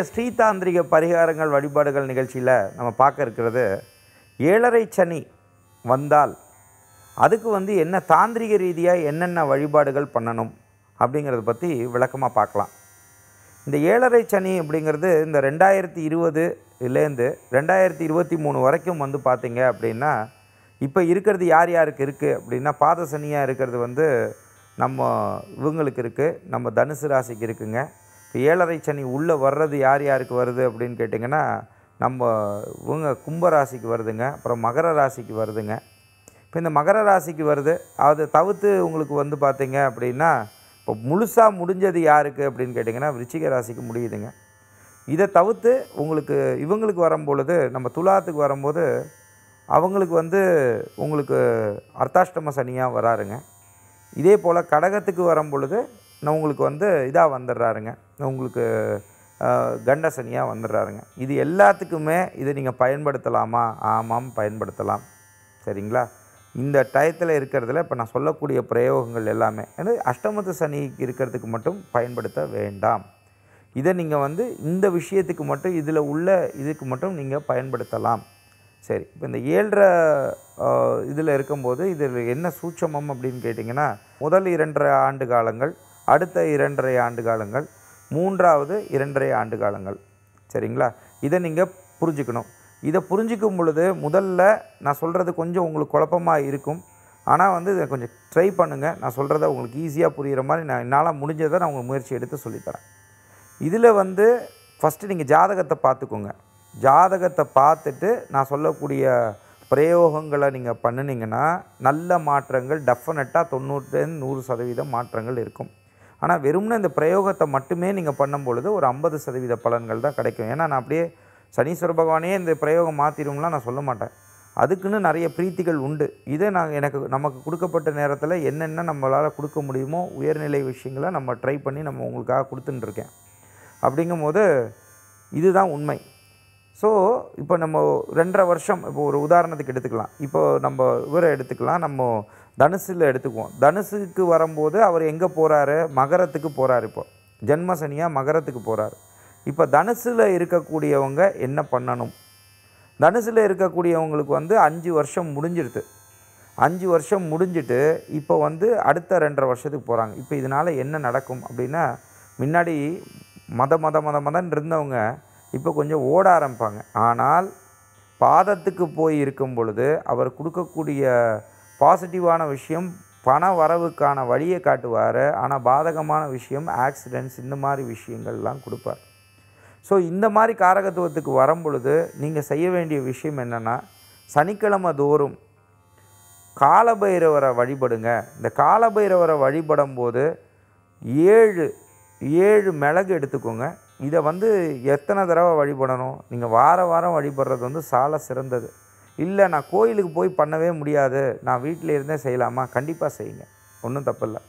இன்றைய ஸ்ரீதாந்திரிக பரிகாரங்கள் வழிபாடுகள் நிகழ்ச்சியில் நம்ம பார்க்க இருக்கிறது ஏழரை சனி வந்தால் அதுக்கு வந்து என்ன தாந்திரிக ரீதியாக என்னென்ன வழிபாடுகள் பண்ணணும் அப்படிங்கிறத பற்றி விளக்கமாக பார்க்கலாம் இந்த ஏழரை சனி அப்படிங்கிறது இந்த ரெண்டாயிரத்தி இருபதுலேருந்து ரெண்டாயிரத்தி இருபத்தி மூணு வரைக்கும் வந்து பார்த்திங்க அப்படின்னா இப்போ இருக்கிறது யார் யாருக்கு இருக்குது அப்படின்னா பாத சனியாக இருக்கிறது வந்து நம்ம இவங்களுக்கு இருக்குது நம்ம தனுசு ராசிக்கு இருக்குங்க இப்போ ஏழரை சனி உள்ளே வர்றது யார் யாருக்கு வருது அப்படின்னு கேட்டிங்கன்னா நம்ம இவங்க கும்பராசிக்கு வருதுங்க அப்புறம் மகர ராசிக்கு வருதுங்க இப்போ இந்த மகர ராசிக்கு வருது அதை தவிர்த்து உங்களுக்கு வந்து பார்த்திங்க அப்படின்னா இப்போ முழுசாக முடிஞ்சது யாருக்கு அப்படின்னு கேட்டிங்கன்னா விருச்சிக ராசிக்கு முடியுதுங்க இதை தவிர்த்து உங்களுக்கு இவங்களுக்கு வரும்பொழுது நம்ம துலாத்துக்கு வரும்போது அவங்களுக்கு வந்து உங்களுக்கு அர்த்தாஷ்டம சனியாக வராருங்க இதே போல் கடகத்துக்கு வரும் பொழுது உங்களுக்கு வந்து இதாக வந்துடுறாருங்க உங்களுக்கு கண்டசனியாக வந்துடுறாருங்க இது எல்லாத்துக்குமே இதை நீங்கள் பயன்படுத்தலாமா ஆமாம் பயன்படுத்தலாம் சரிங்களா இந்த டயத்தில் இருக்கிறதுல இப்போ நான் சொல்லக்கூடிய பிரயோகங்கள் எல்லாமே ஏன்னா அஷ்டமத்து சனி இருக்கிறதுக்கு மட்டும் பயன்படுத்த வேண்டாம் இதை நீங்கள் வந்து இந்த விஷயத்துக்கு மட்டும் இதில் உள்ள இதுக்கு மட்டும் நீங்கள் பயன்படுத்தலாம் சரி இப்போ இந்த ஏழரை இதில் இருக்கும்போது இதில் என்ன சூட்சமம் அப்படின்னு கேட்டிங்கன்னா முதல் இரண்டரை ஆண்டு காலங்கள் அடுத்த இரண்டரை ஆண்டு காலங்கள் மூன்றாவது இரண்டரை ஆண்டு காலங்கள் சரிங்களா இதை நீங்கள் புரிஞ்சுக்கணும் இதை புரிஞ்சிக்கும் பொழுது முதல்ல நான் சொல்கிறது கொஞ்சம் உங்களுக்கு குழப்பமாக இருக்கும் ஆனால் வந்து இதை கொஞ்சம் ட்ரை பண்ணுங்கள் நான் சொல்கிறத உங்களுக்கு ஈஸியாக புரிகிற மாதிரி நான் என்னால் முடிஞ்சதை நான் உங்களுக்கு முயற்சி எடுத்து சொல்லித்தரேன் இதில் வந்து ஃபஸ்ட்டு நீங்கள் ஜாதகத்தை பார்த்துக்கோங்க ஜாதகத்தை பார்த்துட்டு நான் சொல்லக்கூடிய பிரயோகங்களை நீங்கள் பண்ணினீங்கன்னா நல்ல மாற்றங்கள் டெஃபினட்டாக தொண்ணூற்றி நூறு சதவீதம் மாற்றங்கள் இருக்கும் ஆனால் வெறும்னு இந்த பிரயோகத்தை மட்டுமே நீங்கள் பண்ணும் பொழுது ஒரு ஐம்பது சதவீத பலன்கள் தான் கிடைக்கும் ஏன்னா நான் அப்படியே சனீஸ்வர பகவானே இந்த பிரயோகம் மாற்றிடும்லாம் நான் சொல்ல மாட்டேன் அதுக்குன்னு நிறைய பிரீத்திகள் உண்டு இதை நான் எனக்கு நமக்கு கொடுக்கப்பட்ட நேரத்தில் என்னென்ன நம்மளால் கொடுக்க முடியுமோ உயர்நிலை விஷயங்களை நம்ம ட்ரை பண்ணி நம்ம உங்களுக்காக கொடுத்துட்டுருக்கேன் அப்படிங்கும்போது இதுதான் உண்மை ஸோ இப்போ நம்ம ரெண்டரை வருஷம் இப்போ ஒரு உதாரணத்துக்கு எடுத்துக்கலாம் இப்போ நம்ம இவரை எடுத்துக்கலாம் நம்ம தனுசில் எடுத்துக்குவோம் தனுசுக்கு வரும்போது அவர் எங்கே போகிறாரு மகரத்துக்கு போகிறார் இப்போ ஜென்மசனியாக மகரத்துக்கு போகிறார் இப்போ தனுசில் இருக்கக்கூடியவங்க என்ன பண்ணணும் தனுசில் இருக்கக்கூடியவங்களுக்கு வந்து அஞ்சு வருஷம் முடிஞ்சிடுது அஞ்சு வருஷம் முடிஞ்சிட்டு இப்போ வந்து அடுத்த ரெண்டரை வருஷத்துக்கு போகிறாங்க இப்போ இதனால் என்ன நடக்கும் அப்படின்னா முன்னாடி மத மத மத மதன் இருந்தவங்க இப்போ கொஞ்சம் ஓட ஆரம்பிப்பாங்க ஆனால் பாதத்துக்கு போய் இருக்கும் பொழுது அவர் கொடுக்கக்கூடிய பாசிட்டிவான விஷயம் பண வரவுக்கான வழியை காட்டுவார் ஆனால் பாதகமான விஷயம் ஆக்சிடென்ட்ஸ் இந்த மாதிரி விஷயங்கள்லாம் கொடுப்பார் ஸோ இந்த மாதிரி காரகத்துவத்துக்கு வரும் பொழுது நீங்கள் செய்ய வேண்டிய விஷயம் என்னென்னா சனிக்கிழமை தோறும் காலபைரவரை வழிபடுங்க இந்த காலபைரவரை வழிபடும் போது ஏழு ஏழு மிளகு எடுத்துக்கோங்க இதை வந்து எத்தனை தடவை வழிபடணும் நீங்கள் வார வாரம் வழிபடுறது வந்து சால சிறந்தது இல்லை நான் கோயிலுக்கு போய் பண்ணவே முடியாது நான் வீட்டில் இருந்தே செய்யலாமா கண்டிப்பாக செய்யுங்க ஒன்றும் தப்பில்லை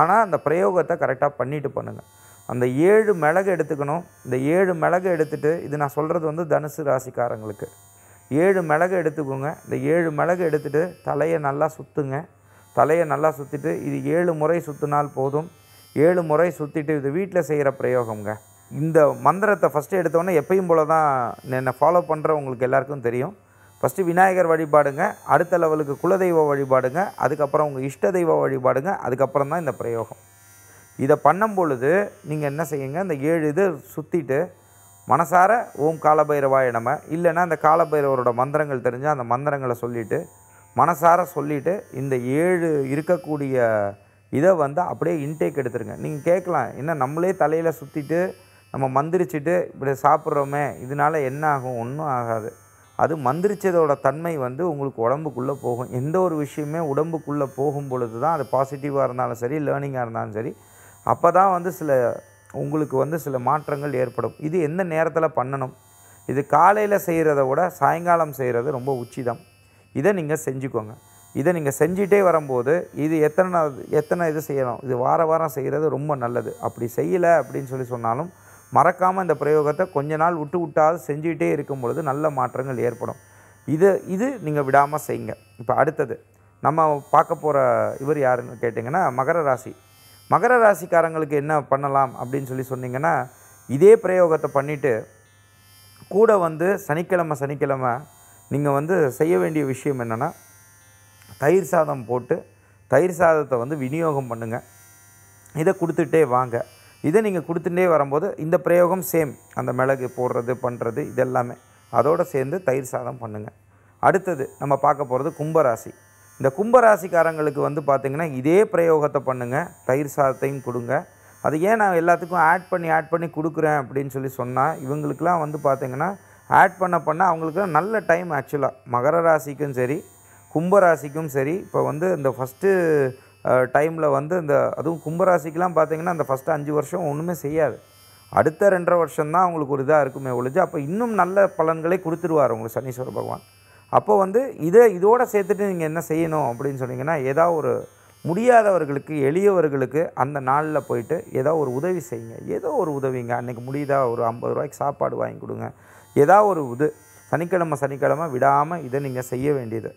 ஆனால் அந்த பிரயோகத்தை கரெக்டாக பண்ணிவிட்டு பண்ணுங்கள் அந்த ஏழு மிளகு எடுத்துக்கணும் இந்த ஏழு மிளகு எடுத்துகிட்டு இது நான் சொல்கிறது வந்து தனுசு ராசிக்காரங்களுக்கு ஏழு மிளகு எடுத்துக்கோங்க இந்த ஏழு மிளகு எடுத்துகிட்டு தலையை நல்லா சுற்றுங்க தலையை நல்லா சுற்றிட்டு இது ஏழு முறை சுற்றினால் போதும் ஏழு முறை சுற்றிட்டு இது வீட்டில் செய்கிற பிரயோகங்க இந்த மந்திரத்தை ஃபஸ்ட்டு எடுத்தோன்னே எப்பயும் போல தான் என்னை ஃபாலோ பண்ணுற உங்களுக்கு எல்லாருக்கும் தெரியும் ஃபஸ்ட்டு விநாயகர் வழிபாடுங்க அடுத்த லெவலுக்கு குலதெய்வ வழிபாடுங்க அதுக்கப்புறம் உங்கள் இஷ்ட தெய்வ வழிபாடுங்க அதுக்கப்புறம் தான் இந்த பிரயோகம் இதை பண்ணும் பொழுது நீங்கள் என்ன செய்யுங்க இந்த ஏழு இது சுற்றிட்டு மனசார ஓம் காலபைரவாய நம்ம இல்லைன்னா அந்த காலபைரவரோட மந்திரங்கள் தெரிஞ்சால் அந்த மந்திரங்களை சொல்லிவிட்டு மனசார சொல்லிவிட்டு இந்த ஏழு இருக்கக்கூடிய இதை வந்து அப்படியே இன்டேக் எடுத்துருங்க நீங்கள் கேட்கலாம் என்ன நம்மளே தலையில் சுற்றிட்டு நம்ம மந்திரிச்சிட்டு இப்படி சாப்பிட்றோமே இதனால் என்ன ஆகும் ஒன்றும் ஆகாது அது மந்திரிச்சதோட தன்மை வந்து உங்களுக்கு உடம்புக்குள்ளே போகும் எந்த ஒரு விஷயமே உடம்புக்குள்ளே போகும் பொழுது தான் அது பாசிட்டிவாக இருந்தாலும் சரி லேர்னிங்காக இருந்தாலும் சரி அப்போ தான் வந்து சில உங்களுக்கு வந்து சில மாற்றங்கள் ஏற்படும் இது எந்த நேரத்தில் பண்ணணும் இது காலையில் செய்கிறத விட சாயங்காலம் செய்கிறது ரொம்ப உச்சிதம் இதை நீங்கள் செஞ்சுக்கோங்க இதை நீங்கள் செஞ்சிட்டே வரும்போது இது எத்தனை எத்தனை இது செய்யணும் இது வார வாரம் செய்கிறது ரொம்ப நல்லது அப்படி செய்யலை அப்படின்னு சொல்லி சொன்னாலும் மறக்காமல் இந்த பிரயோகத்தை கொஞ்ச நாள் விட்டு விட்டாது செஞ்சுக்கிட்டே இருக்கும் பொழுது நல்ல மாற்றங்கள் ஏற்படும் இது இது நீங்கள் விடாமல் செய்யுங்க இப்போ அடுத்தது நம்ம பார்க்க போகிற இவர் யாருன்னு கேட்டிங்கன்னா மகர ராசி மகர ராசிக்காரங்களுக்கு என்ன பண்ணலாம் அப்படின்னு சொல்லி சொன்னிங்கன்னா இதே பிரயோகத்தை பண்ணிவிட்டு கூட வந்து சனிக்கிழமை சனிக்கிழமை நீங்கள் வந்து செய்ய வேண்டிய விஷயம் என்னென்னா தயிர் சாதம் போட்டு தயிர் சாதத்தை வந்து விநியோகம் பண்ணுங்கள் இதை கொடுத்துட்டே வாங்க இதை நீங்கள் கொடுத்துட்டே வரும்போது இந்த பிரயோகம் சேம் அந்த மிளகு போடுறது பண்ணுறது இதெல்லாமே அதோடு சேர்ந்து தயிர் சாதம் பண்ணுங்கள் அடுத்தது நம்ம பார்க்க போகிறது கும்பராசி இந்த கும்பராசிக்காரங்களுக்கு வந்து பார்த்திங்கன்னா இதே பிரயோகத்தை பண்ணுங்கள் தயிர் சாதத்தையும் கொடுங்க அது ஏன் நான் எல்லாத்துக்கும் ஆட் பண்ணி ஆட் பண்ணி கொடுக்குறேன் அப்படின்னு சொல்லி சொன்னால் இவங்களுக்கெலாம் வந்து பார்த்திங்கன்னா ஆட் பண்ண பண்ண அவங்களுக்கு நல்ல டைம் ஆக்சுவலாக மகர ராசிக்கும் சரி கும்பராசிக்கும் சரி இப்போ வந்து இந்த ஃபஸ்ட்டு டைமில் வந்து இந்த அதுவும் கும்பராசிக்கெலாம் பார்த்திங்கன்னா அந்த ஃபஸ்ட்டு அஞ்சு வருஷம் ஒன்றுமே செய்யாது அடுத்த ரெண்டரை வருஷம்தான் அவங்களுக்கு ஒரு இதாக இருக்குமே ஒழிஞ்சு அப்போ இன்னும் நல்ல பலன்களை கொடுத்துருவார் உங்களுக்கு சனீஸ்வர பகவான் அப்போ வந்து இதை இதோடு சேர்த்துட்டு நீங்கள் என்ன செய்யணும் அப்படின்னு சொன்னீங்கன்னா ஏதாவது ஒரு முடியாதவர்களுக்கு எளியவர்களுக்கு அந்த நாளில் போயிட்டு ஏதோ ஒரு உதவி செய்யுங்க ஏதோ ஒரு உதவிங்க அன்றைக்கி முடியுதா ஒரு ஐம்பது ரூபாய்க்கு சாப்பாடு வாங்கி கொடுங்க ஏதோ ஒரு இது சனிக்கிழமை சனிக்கிழமை விடாமல் இதை நீங்கள் செய்ய வேண்டியது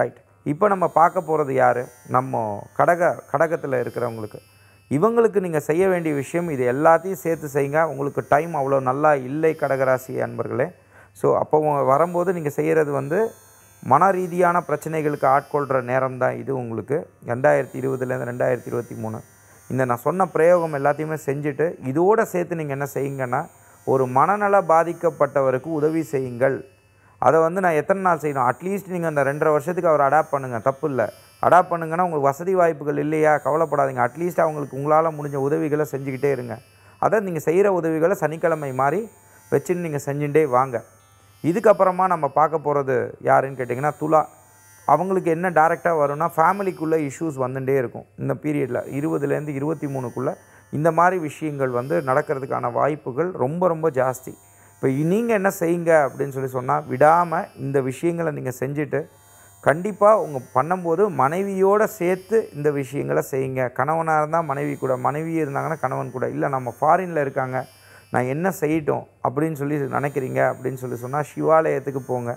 ரைட் இப்போ நம்ம பார்க்க போகிறது யார் நம்ம கடக கடகத்தில் இருக்கிறவங்களுக்கு இவங்களுக்கு நீங்கள் செய்ய வேண்டிய விஷயம் இது எல்லாத்தையும் சேர்த்து செய்யுங்க உங்களுக்கு டைம் அவ்வளோ நல்லா இல்லை கடகராசி அன்பர்களே ஸோ அப்போ வரும்போது நீங்கள் செய்கிறது வந்து மன ரீதியான பிரச்சனைகளுக்கு ஆட்கொள்கிற நேரம் தான் இது உங்களுக்கு ரெண்டாயிரத்தி இருபதுலேருந்து ரெண்டாயிரத்தி இருபத்தி மூணு இந்த நான் சொன்ன பிரயோகம் எல்லாத்தையுமே செஞ்சுட்டு இதோடு சேர்த்து நீங்கள் என்ன செய்யுங்கன்னா ஒரு மனநல பாதிக்கப்பட்டவருக்கு உதவி செய்யுங்கள் அதை வந்து நான் எத்தனை நாள் செய்யணும் அட்லீஸ்ட் நீங்கள் அந்த ரெண்டரை வருஷத்துக்கு அவர் அடாப்ட் பண்ணுங்கள் தப்பு இல்லை அடாப்ட் பண்ணுங்கன்னா உங்களுக்கு வசதி வாய்ப்புகள் இல்லையா கவலைப்படாதீங்க அட்லீஸ்ட் அவங்களுக்கு உங்களால் முடிஞ்ச உதவிகளை செஞ்சுக்கிட்டே இருங்க அதை நீங்கள் செய்கிற உதவிகளை சனிக்கிழமை மாதிரி வச்சுன்னு நீங்கள் செஞ்சுட்டே வாங்க இதுக்கப்புறமா நம்ம பார்க்க போகிறது யாருன்னு கேட்டிங்கன்னா துலா அவங்களுக்கு என்ன டேரெக்டாக வரும்னா ஃபேமிலிக்குள்ளே இஷ்யூஸ் வந்துகிட்டே இருக்கும் இந்த பீரியடில் இருபதுலேருந்து இருபத்தி மூணுக்குள்ளே இந்த மாதிரி விஷயங்கள் வந்து நடக்கிறதுக்கான வாய்ப்புகள் ரொம்ப ரொம்ப ஜாஸ்தி இப்போ நீங்கள் என்ன செய்யுங்க அப்படின்னு சொல்லி சொன்னால் விடாமல் இந்த விஷயங்களை நீங்கள் செஞ்சுட்டு கண்டிப்பாக உங்கள் பண்ணும்போது மனைவியோடு சேர்த்து இந்த விஷயங்களை செய்யுங்க கணவனாக இருந்தால் மனைவி கூட மனைவி இருந்தாங்கன்னா கணவன் கூட இல்லை நம்ம ஃபாரினில் இருக்காங்க நான் என்ன செய்யட்டும் அப்படின்னு சொல்லி நினைக்கிறீங்க அப்படின்னு சொல்லி சொன்னால் சிவாலயத்துக்கு போங்க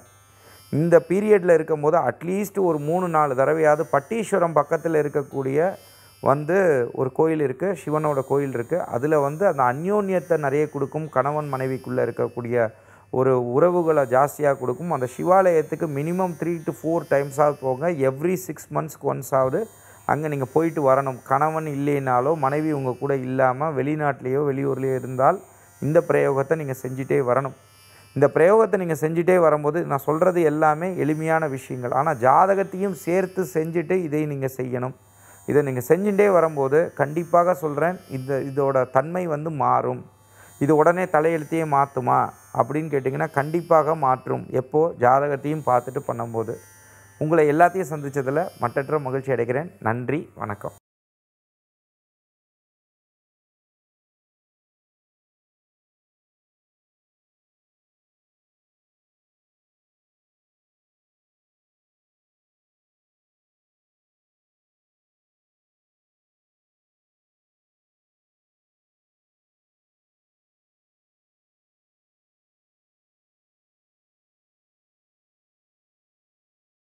இந்த பீரியடில் இருக்கும்போது அட்லீஸ்ட் ஒரு மூணு நாலு தடவையாவது பட்டீஸ்வரம் பக்கத்தில் இருக்கக்கூடிய வந்து ஒரு கோயில் இருக்குது சிவனோட கோயில் இருக்குது அதில் வந்து அந்த அந்யோன்யத்தை நிறைய கொடுக்கும் கணவன் மனைவிக்குள்ளே இருக்கக்கூடிய ஒரு உறவுகளை ஜாஸ்தியாக கொடுக்கும் அந்த சிவாலயத்துக்கு மினிமம் த்ரீ டு ஃபோர் டைம்ஸாக போங்க எவ்ரி சிக்ஸ் மந்த்ஸ்க்கு ஒன்ஸாவது அங்கே நீங்கள் போயிட்டு வரணும் கணவன் இல்லைனாலோ மனைவி உங்கள் கூட இல்லாமல் வெளிநாட்டிலேயோ வெளியூர்லேயோ இருந்தால் இந்த பிரயோகத்தை நீங்கள் செஞ்சிட்டே வரணும் இந்த பிரயோகத்தை நீங்கள் செஞ்சுட்டே வரும்போது நான் சொல்கிறது எல்லாமே எளிமையான விஷயங்கள் ஆனால் ஜாதகத்தையும் சேர்த்து செஞ்சுட்டு இதை நீங்கள் செய்யணும் இதை நீங்கள் செஞ்சுட்டே வரும்போது கண்டிப்பாக சொல்கிறேன் இந்த இதோட தன்மை வந்து மாறும் இது உடனே தலையெழுத்தையே மாற்றுமா அப்படின்னு கேட்டிங்கன்னா கண்டிப்பாக மாற்றும் எப்போது ஜாதகத்தையும் பார்த்துட்டு பண்ணும்போது உங்களை எல்லாத்தையும் சந்தித்ததில் மற்றற்ற மகிழ்ச்சி அடைகிறேன் நன்றி வணக்கம்